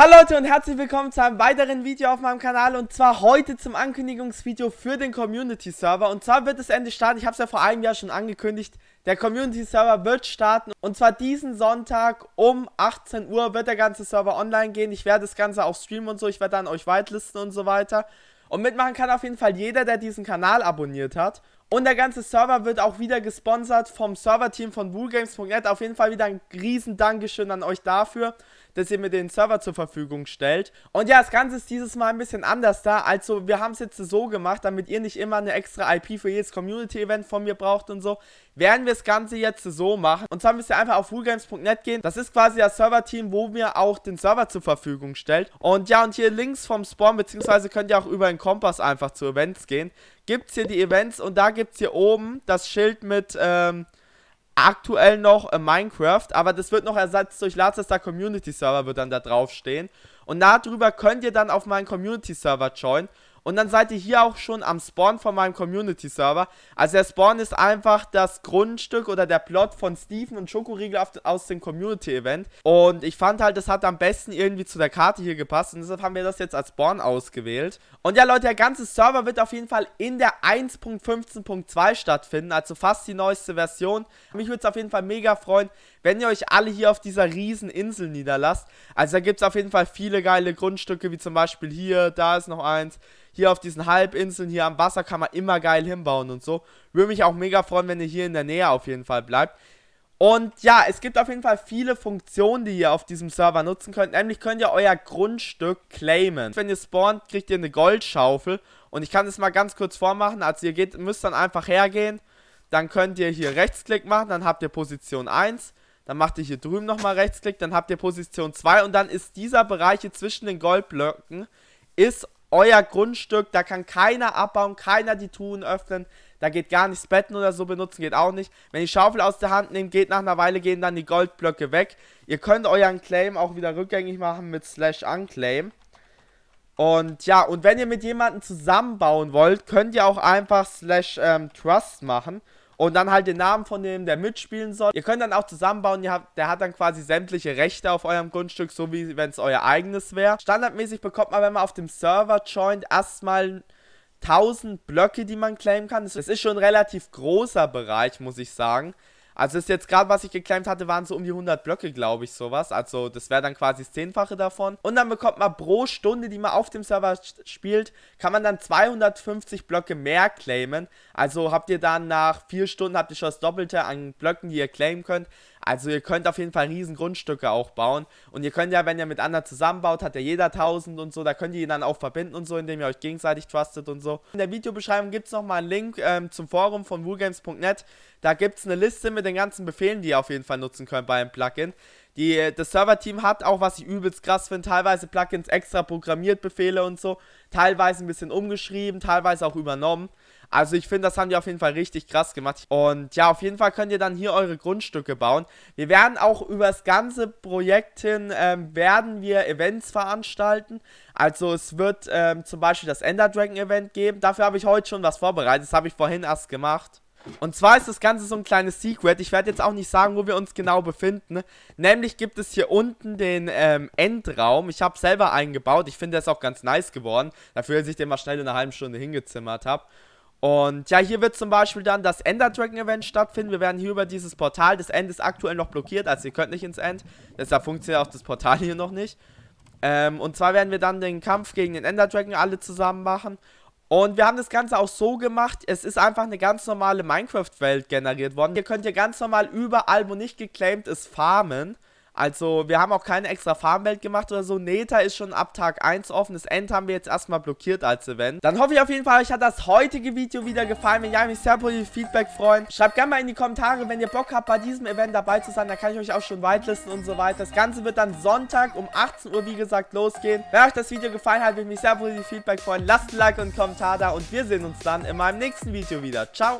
Hallo Leute und herzlich willkommen zu einem weiteren Video auf meinem Kanal und zwar heute zum Ankündigungsvideo für den Community Server und zwar wird es Ende starten, ich habe es ja vor einem Jahr schon angekündigt, der Community Server wird starten und zwar diesen Sonntag um 18 Uhr wird der ganze Server online gehen, ich werde das Ganze auch streamen und so, ich werde dann euch whitelisten und so weiter und mitmachen kann auf jeden Fall jeder, der diesen Kanal abonniert hat und der ganze Server wird auch wieder gesponsert vom Serverteam von woolgames.net. Auf jeden Fall wieder ein riesen Dankeschön an euch dafür, dass ihr mir den Server zur Verfügung stellt. Und ja, das Ganze ist dieses Mal ein bisschen anders da. Also wir haben es jetzt so gemacht, damit ihr nicht immer eine extra IP für jedes Community-Event von mir braucht und so. Werden wir das Ganze jetzt so machen. Und zwar müsst ihr einfach auf woolgames.net gehen. Das ist quasi das Serverteam, wo mir auch den Server zur Verfügung stellt. Und ja, und hier links vom Spawn, beziehungsweise könnt ihr auch über den Kompass einfach zu Events gehen gibt es hier die Events und da gibt es hier oben das Schild mit ähm, aktuell noch äh, Minecraft, aber das wird noch ersetzt durch Lazester Community Server, wird dann da draufstehen. Und darüber könnt ihr dann auf meinen Community Server joinen und dann seid ihr hier auch schon am Spawn von meinem Community-Server. Also der Spawn ist einfach das Grundstück oder der Plot von Steven und Schokoriegel aus dem Community-Event. Und ich fand halt, das hat am besten irgendwie zu der Karte hier gepasst. Und deshalb haben wir das jetzt als Spawn ausgewählt. Und ja, Leute, der ganze Server wird auf jeden Fall in der 1.15.2 stattfinden. Also fast die neueste Version. Mich würde es auf jeden Fall mega freuen, wenn ihr euch alle hier auf dieser riesen Insel niederlasst. Also da gibt es auf jeden Fall viele geile Grundstücke, wie zum Beispiel hier, da ist noch eins. Hier auf diesen Halbinseln, hier am Wasser kann man immer geil hinbauen und so. Würde mich auch mega freuen, wenn ihr hier in der Nähe auf jeden Fall bleibt. Und ja, es gibt auf jeden Fall viele Funktionen, die ihr auf diesem Server nutzen könnt. Nämlich könnt ihr euer Grundstück claimen. Wenn ihr spawnt, kriegt ihr eine Goldschaufel. Und ich kann das mal ganz kurz vormachen. Also ihr geht, müsst dann einfach hergehen. Dann könnt ihr hier Rechtsklick machen, dann habt ihr Position 1. Dann macht ihr hier drüben nochmal Rechtsklick, dann habt ihr Position 2 und dann ist dieser Bereich hier zwischen den Goldblöcken ist euer Grundstück. Da kann keiner abbauen, keiner die Truhen öffnen. Da geht gar nichts. Betten oder so benutzen geht auch nicht. Wenn die Schaufel aus der Hand nehmt, geht nach einer Weile, gehen dann die Goldblöcke weg. Ihr könnt euren Claim auch wieder rückgängig machen mit Slash Unclaim. Und ja, und wenn ihr mit jemandem zusammenbauen wollt, könnt ihr auch einfach Slash ähm, Trust machen und dann halt den Namen von dem, der mitspielen soll. Ihr könnt dann auch zusammenbauen, ihr habt, der hat dann quasi sämtliche Rechte auf eurem Grundstück, so wie wenn es euer eigenes wäre. Standardmäßig bekommt man, wenn man auf dem Server joint, erstmal 1000 Blöcke, die man claimen kann. Das ist schon ein relativ großer Bereich, muss ich sagen. Also ist jetzt gerade, was ich geclaimt hatte, waren so um die 100 Blöcke, glaube ich, sowas. Also das wäre dann quasi das Zehnfache davon. Und dann bekommt man pro Stunde, die man auf dem Server spielt, kann man dann 250 Blöcke mehr claimen. Also habt ihr dann nach vier Stunden, habt ihr schon das Doppelte an Blöcken, die ihr claimen könnt. Also ihr könnt auf jeden Fall riesen Grundstücke auch bauen. Und ihr könnt ja, wenn ihr mit anderen zusammenbaut, hat ja jeder 1000 und so. Da könnt ihr ihn dann auch verbinden und so, indem ihr euch gegenseitig trustet und so. In der Videobeschreibung gibt es nochmal einen Link ähm, zum Forum von woolgames.net. Da gibt es eine Liste mit den den ganzen Befehlen, die ihr auf jeden Fall nutzen könnt bei einem Plugin. Die, äh, das Server-Team hat auch, was ich übelst krass finde, teilweise Plugins extra programmiert, Befehle und so, teilweise ein bisschen umgeschrieben, teilweise auch übernommen. Also ich finde, das haben die auf jeden Fall richtig krass gemacht. Und ja, auf jeden Fall könnt ihr dann hier eure Grundstücke bauen. Wir werden auch über das ganze Projekt hin, ähm, werden wir Events veranstalten. Also es wird ähm, zum Beispiel das Ender Dragon Event geben. Dafür habe ich heute schon was vorbereitet. Das habe ich vorhin erst gemacht. Und zwar ist das Ganze so ein kleines Secret. Ich werde jetzt auch nicht sagen, wo wir uns genau befinden. Ne? Nämlich gibt es hier unten den ähm, Endraum. Ich habe selber eingebaut. Ich finde, der ist auch ganz nice geworden. Dafür, dass ich den mal schnell in einer halben Stunde hingezimmert habe. Und ja, hier wird zum Beispiel dann das Ender Dragon Event stattfinden. Wir werden hier über dieses Portal. Das End ist aktuell noch blockiert, also ihr könnt nicht ins End. Deshalb funktioniert auch das Portal hier noch nicht. Ähm, und zwar werden wir dann den Kampf gegen den Ender Dragon alle zusammen machen. Und wir haben das Ganze auch so gemacht, es ist einfach eine ganz normale Minecraft-Welt generiert worden. Ihr könnt ihr ganz normal überall, wo nicht geclaimed ist, farmen. Also wir haben auch keine extra Farmwelt gemacht oder so. Neta ist schon ab Tag 1 offen. Das End haben wir jetzt erstmal blockiert als Event. Dann hoffe ich auf jeden Fall, euch hat das heutige Video wieder gefallen. Wenn ja, mich sehr positiv Feedback freuen. Schreibt gerne mal in die Kommentare, wenn ihr Bock habt, bei diesem Event dabei zu sein. Da kann ich euch auch schon whitelisten und so weiter. Das Ganze wird dann Sonntag um 18 Uhr, wie gesagt, losgehen. Wenn euch das Video gefallen hat, würde ich mich sehr positiv Feedback freuen. Lasst ein Like und einen Kommentar da und wir sehen uns dann in meinem nächsten Video wieder. Ciao!